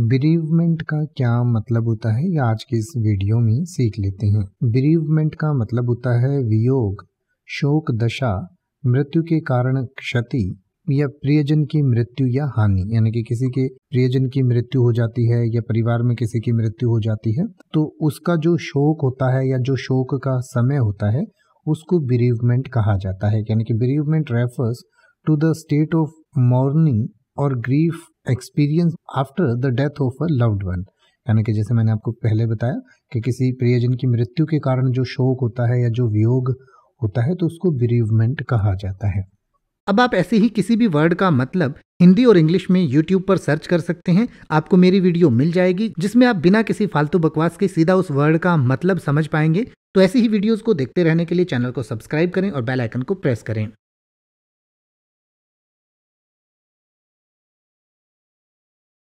बिरीवमेंट का क्या मतलब होता है ये आज के इस वीडियो में सीख लेते हैं बिरीवमेंट का मतलब होता है वियोग शोक दशा मृत्यु के कारण क्षति या प्रियजन की मृत्यु या हानि यानी कि किसी के प्रियजन की मृत्यु हो जाती है या परिवार में किसी की मृत्यु हो जाती है तो उसका जो शोक होता है या जो शोक का समय होता है उसको बिरीवमेंट कहा जाता है यानी कि bereavement refers to the state of mourning और grief experience after the death of a loved one यानी कि जैसे मैंने आपको पहले बताया कि किसी प्रियजन की मृत्यु के कारण जो शोक होता है या जो वियोग होता है तो उसको बिरीवमेंट कहा जाता है अब आप ऐसे ही किसी भी वर्ड का मतलब हिंदी और इंग्लिश में YouTube पर सर्च कर सकते हैं आपको मेरी वीडियो मिल जाएगी जिसमें आप बिना किसी फालतू बकवास के सीधा उस वर्ड का मतलब समझ पाएंगे तो ऐसी ही वीडियोस को देखते रहने के लिए चैनल को सब्सक्राइब करें और बेल आइकन को प्रेस करें